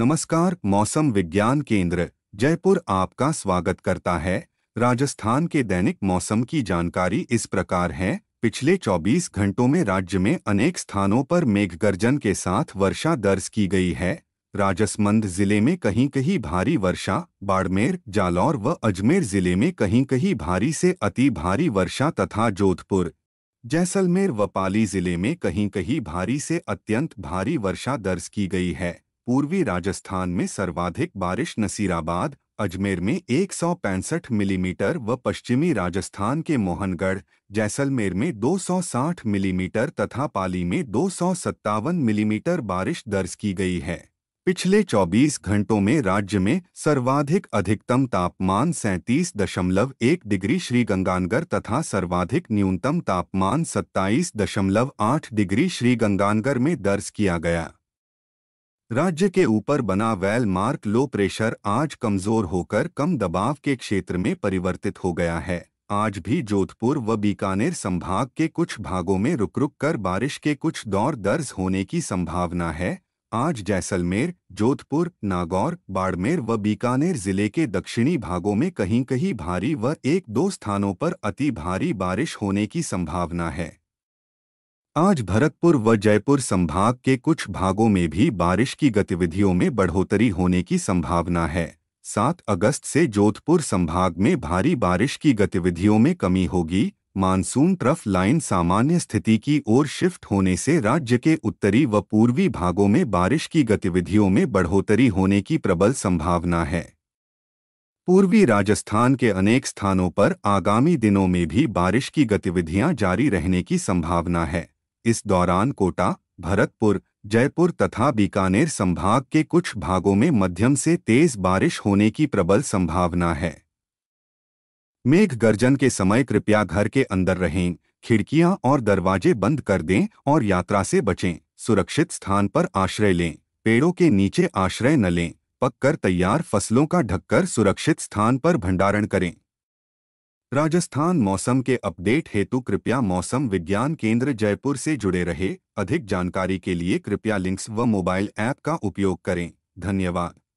नमस्कार मौसम विज्ञान केंद्र जयपुर आपका स्वागत करता है राजस्थान के दैनिक मौसम की जानकारी इस प्रकार है पिछले 24 घंटों में राज्य में अनेक स्थानों पर मेघगर्जन के साथ वर्षा दर्ज की गई है राजसमंद जिले में कहीं कहीं भारी वर्षा बाड़मेर जालौर व अजमेर जिले में कहीं कहीं भारी से अति भारी वर्षा तथा जोधपुर जैसलमेर व पाली जिले में कहीं कहीं भारी से अत्यंत भारी वर्षा दर्ज की गई है पूर्वी राजस्थान में सर्वाधिक बारिश नसीराबाद अजमेर में एक मिलीमीटर mm व पश्चिमी राजस्थान के मोहनगढ़ जैसलमेर में 260 मिलीमीटर mm तथा पाली में दो मिलीमीटर mm बारिश दर्ज की गई है पिछले 24 घंटों में राज्य में सर्वाधिक अधिकतम तापमान सैंतीस दशमलव एक डिग्री श्रीगंगानगर तथा सर्वाधिक न्यूनतम तापमान सत्ताईस दशमलव आठ डिग्री श्रीगंगानगर में दर्ज किया गया राज्य के ऊपर बना वेल मार्क लो प्रेशर आज कमजोर होकर कम दबाव के क्षेत्र में परिवर्तित हो गया है आज भी जोधपुर व बीकानेर संभाग के कुछ भागों में रुक रुक कर बारिश के कुछ दौर दर्ज होने की संभावना है आज जैसलमेर जोधपुर नागौर बाड़मेर व बीकानेर जिले के दक्षिणी भागों में कहीं कहीं भारी व एक दो स्थानों पर अति भारी बारिश होने की संभावना है आज भरतपुर व जयपुर संभाग के कुछ भागों में भी बारिश की गतिविधियों में बढ़ोतरी होने की संभावना है सात अगस्त से जोधपुर संभाग में भारी बारिश की गतिविधियों में कमी होगी मानसून ट्रफ लाइन सामान्य स्थिति की ओर शिफ्ट होने से राज्य के उत्तरी व पूर्वी भागों में बारिश की गतिविधियों में बढ़ोतरी होने की प्रबल संभावना है पूर्वी राजस्थान के अनेक स्थानों पर आगामी दिनों में भी बारिश की गतिविधियां जारी रहने की संभावना है इस दौरान कोटा भरतपुर जयपुर तथा बीकानेर संभाग के कुछ भागों में मध्यम से तेज बारिश होने की प्रबल संभावना है मेघ गर्जन के समय कृपया घर के अंदर रहें खिड़कियां और दरवाजे बंद कर दें और यात्रा से बचें सुरक्षित स्थान पर आश्रय लें पेड़ों के नीचे आश्रय न लें पककर तैयार फसलों का ढककर सुरक्षित स्थान पर भंडारण करें राजस्थान मौसम के अपडेट हेतु कृपया मौसम विज्ञान केंद्र जयपुर से जुड़े रहे अधिक जानकारी के लिए कृपया लिंक्स व मोबाइल ऐप का उपयोग करें धन्यवाद